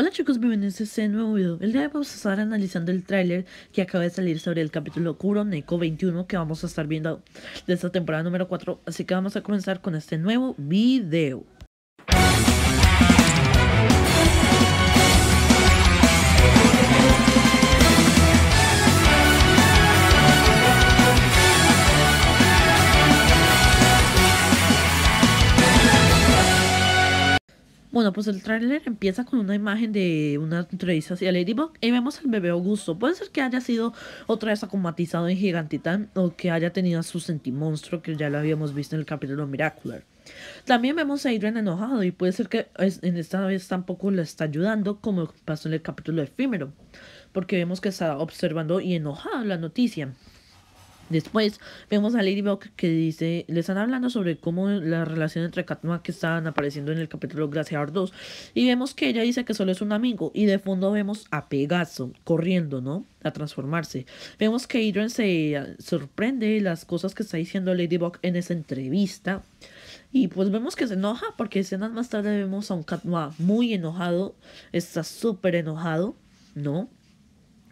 Hola chicos, bienvenidos a este nuevo video. El día de hoy vamos a estar analizando el tráiler que acaba de salir sobre el capítulo Kuroneko 21 que vamos a estar viendo de esta temporada número 4. Así que vamos a comenzar con este nuevo video. Bueno, pues el tráiler empieza con una imagen de una entrevista hacia Ladybug y vemos al bebé Augusto. Puede ser que haya sido otra vez acomatizado en Gigantitán o que haya tenido a su sentimonstruo que ya lo habíamos visto en el capítulo Miracular. También vemos a Adrian enojado y puede ser que en esta vez tampoco le está ayudando como pasó en el capítulo efímero, porque vemos que está observando y enojado la noticia. Después vemos a Ladybug que dice, le están hablando sobre cómo la relación entre Noir que estaban apareciendo en el capítulo Glaciar 2 y vemos que ella dice que solo es un amigo y de fondo vemos a Pegaso corriendo, ¿no? A transformarse. Vemos que Adrian se ah, sorprende las cosas que está diciendo Ladybug en esa entrevista y pues vemos que se enoja porque escenas más tarde vemos a un Noir muy enojado, está súper enojado, ¿no?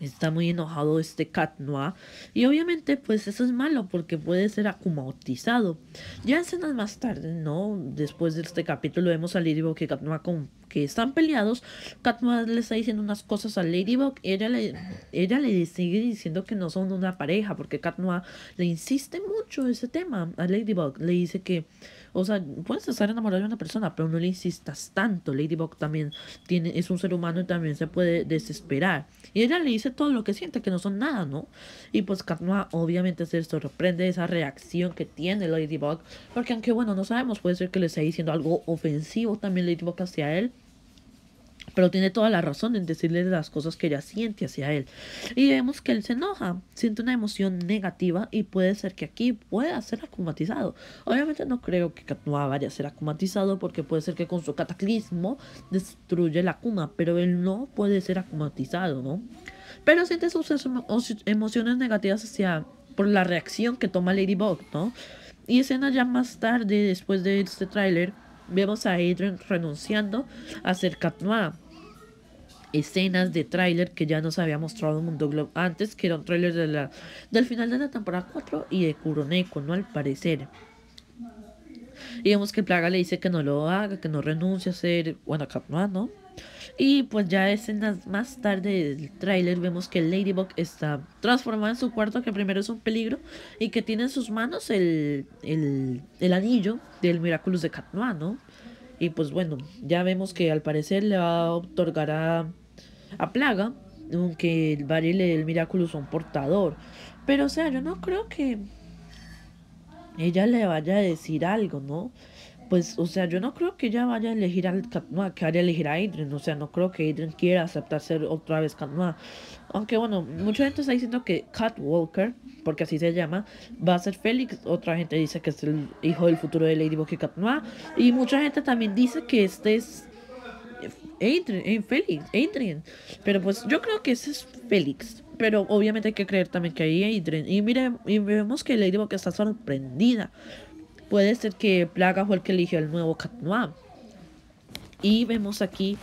Está muy enojado este Cat Noir. Y obviamente, pues eso es malo porque puede ser acumautizado. Ya escenas más tarde, ¿no? Después de este capítulo vemos a Liribok que Cat Noir con que están peleados, Noir le está diciendo unas cosas a Ladybug, ella le, ella le sigue diciendo que no son una pareja, porque Cat Noir le insiste mucho ese tema a Ladybug, le dice que, o sea, puedes estar enamorado de una persona, pero no le insistas tanto, Ladybug también tiene, es un ser humano y también se puede desesperar, y ella le dice todo lo que siente, que no son nada, ¿no? Y pues Noir obviamente se sorprende de esa reacción que tiene Ladybug, porque aunque bueno, no sabemos, puede ser que le esté diciendo algo ofensivo también Ladybug hacia él, pero tiene toda la razón en decirle las cosas que ella siente hacia él. Y vemos que él se enoja, siente una emoción negativa y puede ser que aquí pueda ser acumatizado. Obviamente no creo que Katnoa vaya a ser acumatizado porque puede ser que con su cataclismo destruye la Akuma, pero él no puede ser acumatizado, ¿no? Pero siente sus emociones negativas hacia por la reacción que toma Ladybug, ¿no? Y escena ya más tarde, después de este tráiler, vemos a Adrian renunciando a ser Katnoa escenas de tráiler que ya nos había mostrado Mundo Globe antes, que era un tráiler de la, del final de la temporada 4 y de Kuroneko, ¿no? Al parecer. Y vemos que Plaga le dice que no lo haga, que no renuncie a ser, bueno, Katnoa ¿no? Y pues ya escenas más tarde del tráiler vemos que Ladybug está transformada en su cuarto, que primero es un peligro, y que tiene en sus manos el, anillo del Miraculous de Katnoa ¿no? Y pues bueno, ya vemos que al parecer le va a otorgar a a plaga, aunque el baril del Miraculous son portador. Pero o sea, yo no creo que ella le vaya a decir algo, ¿no? Pues, o sea, yo no creo que ella vaya a elegir al Noir que vaya a elegir a Adrian. O sea, no creo que Adrian quiera aceptar ser otra vez Noir Aunque bueno, mucha gente está diciendo que Cat Walker, porque así se llama, va a ser Félix. Otra gente dice que es el hijo del futuro de Ladybug y Noir Y mucha gente también dice que este es Adrian, eh, Félix, Adrian. Pero pues yo creo que ese es Félix. Pero obviamente hay que creer también que hay Adrian. Y mire, y vemos que Que está sorprendida. Puede ser que Plaga fue el que eligió el nuevo Noir Y vemos aquí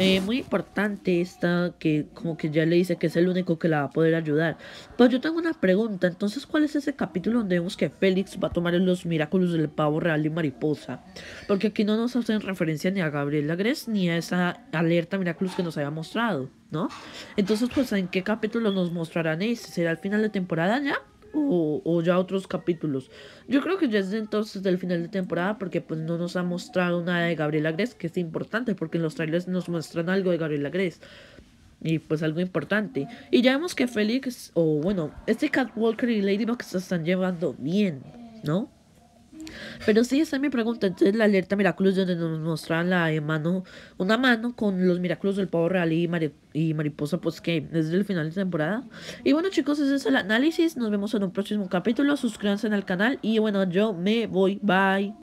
eh, muy importante esta que como que ya le dice que es el único que la va a poder ayudar. Pues yo tengo una pregunta, entonces ¿cuál es ese capítulo donde vemos que Félix va a tomar los milagros del pavo real y mariposa? Porque aquí no nos hacen referencia ni a Gabriela Gres ni a esa alerta Miraculous que nos había mostrado, ¿no? Entonces pues ¿en qué capítulo nos mostrarán ese? ¿Será al final de temporada ya? o, ya otros capítulos. Yo creo que ya es entonces del final de temporada porque pues no nos ha mostrado nada de Gabriela Gres, que es importante porque en los trailers nos muestran algo de Gabriela Gres. Y pues algo importante. Y ya vemos que Félix, o bueno, este Catwalker y Ladybug se están llevando bien, ¿no? Pero sí, esa es mi pregunta. Entonces, la alerta Miraculous, donde nos mostraban la mano, una mano con los Miraculous del Pavo Real y, mariposa y Mariposa pues, que desde el final de temporada. Y bueno, chicos, ese es el análisis. Nos vemos en un próximo capítulo. Suscríbanse al canal. Y bueno, yo me voy. Bye.